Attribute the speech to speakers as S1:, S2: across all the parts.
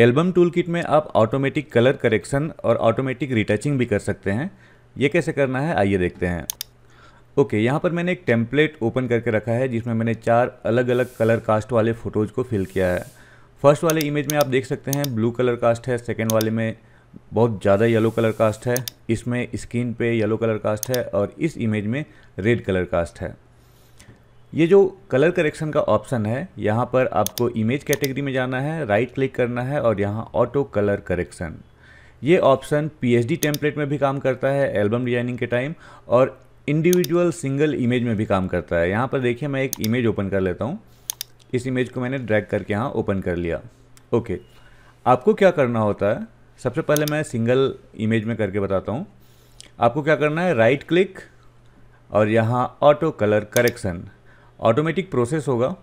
S1: album tool kit में आप automatic colour correction और ऑटोमेटिक रिटचिंग भी कर सकते हैं ये कैसे करना है आइए देखते हैं ओके okay, यहाँ पर मैंने एक टेम्पलेट ओपन करके रखा है जिसमें मैंने चार अलग अलग कलर कास्ट वाले फ़ोटोज़ को फिल किया है फर्स्ट वाले इमेज में आप देख सकते हैं ब्लू कलर कास्ट है सेकेंड वाले में बहुत ज़्यादा येलो कलर कास्ट है इसमें स्क्रीन पे येलो कलर कास्ट है और इस इमेज में रेड कलर कास्ट है ये जो कलर करेक्शन का ऑप्शन है यहाँ पर आपको इमेज कैटेगरी में जाना है राइट क्लिक करना है और यहाँ ऑटो कलर करेक्शन ये ऑप्शन पीएचडी टेम्पलेट में भी काम करता है एल्बम डिजाइनिंग के टाइम और इंडिविजुअल सिंगल इमेज में भी काम करता है यहाँ पर देखिए मैं एक इमेज ओपन कर लेता हूँ इस इमेज को मैंने ड्रैग करके यहाँ ओपन कर लिया ओके आपको क्या करना होता है सबसे पहले मैं सिंगल इमेज में करके बताता हूँ आपको क्या करना है राइट क्लिक और यहाँ auto colour correction automatic process होगा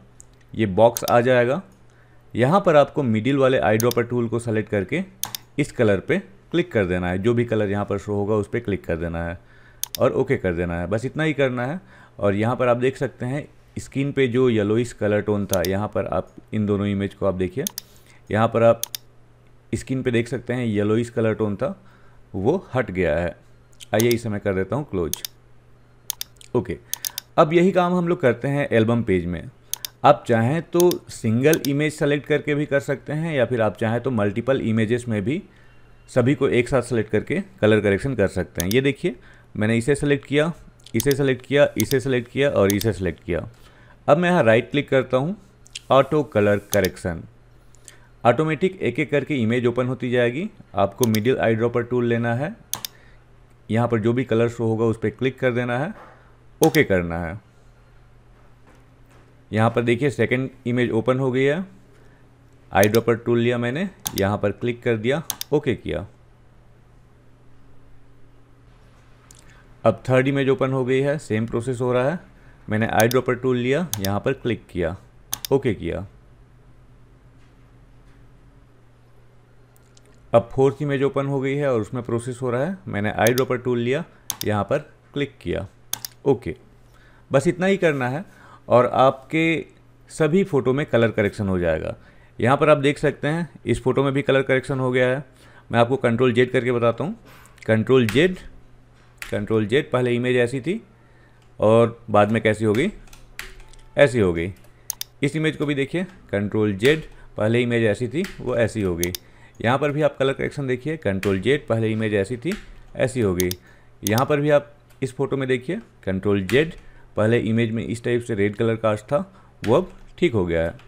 S1: ये बॉक्स आ जाएगा यहाँ पर आपको मिडिल वाले आई ड्रॉपर टूल को सेलेक्ट करके इस कलर पे क्लिक कर देना है जो भी कलर यहाँ पर शो होगा उस पर क्लिक कर देना है और ओके कर देना है बस इतना ही करना है और यहाँ पर आप देख सकते हैं स्क्रीन पे जो येलोइस कलर टोन था यहाँ पर आप इन दोनों इमेज को आप देखिए यहाँ पर आप स्क्रीन पे देख सकते हैं येलोइस कलर टोन था वो हट गया है आइए इसे मैं कर देता हूँ क्लोज ओके अब यही काम हम लोग करते हैं एल्बम पेज में आप चाहें तो सिंगल इमेज सेलेक्ट करके भी कर सकते हैं या फिर आप चाहें तो मल्टीपल इमेजेस में भी सभी को एक साथ सेलेक्ट करके कलर करेक्शन कर सकते हैं ये देखिए मैंने इसे सेलेक्ट किया इसे सेलेक्ट किया इसे सेलेक्ट किया और इसे सेलेक्ट किया अब मैं यहाँ राइट क्लिक करता हूँ ऑटो कलर करेक्शन ऑटोमेटिक एक एक करके इमेज ओपन होती जाएगी आपको मिडिल आई ड्रॉपर टूल लेना है यहाँ पर जो भी कलर शो होगा उस पर क्लिक कर देना है ओके okay करना है यहाँ पर देखिए सेकंड इमेज ओपन हो गई है आई ड्रॉपर टूल लिया मैंने यहाँ पर क्लिक कर दिया ओके okay किया अब थर्ड इमेज ओपन हो गई है सेम प्रोसेस हो रहा है मैंने आई ड्रॉपर टूल लिया यहाँ पर क्लिक किया ओके okay किया अब फोर्थ इमेज ओपन हो गई है और उसमें प्रोसेस हो रहा है मैंने आई ड्रॉपर टूल लिया यहाँ पर क्लिक किया ओके बस इतना ही करना है और आपके सभी फ़ोटो में कलर करेक्शन हो जाएगा यहाँ पर आप देख सकते हैं इस फोटो में भी कलर करेक्शन हो गया है मैं आपको कंट्रोल जेड करके बताता हूँ कंट्रोल जेड कंट्रोल जेड पहले इमेज ऐसी थी और बाद में कैसी हो गई ऐसी हो गई इस इमेज को भी देखिए कंट्रोल जेड पहले इमेज ऐसी थी वो ऐसी हो गई यहाँ पर भी आप कलर करेक्शन देखिए कंट्रोल जेड पहले इमेज ऐसी थी ऐसी हो गई यहाँ पर भी आप इस फोटो में देखिए कंट्रोल जेड पहले इमेज में इस टाइप से रेड कलर का आज था वो अब ठीक हो गया है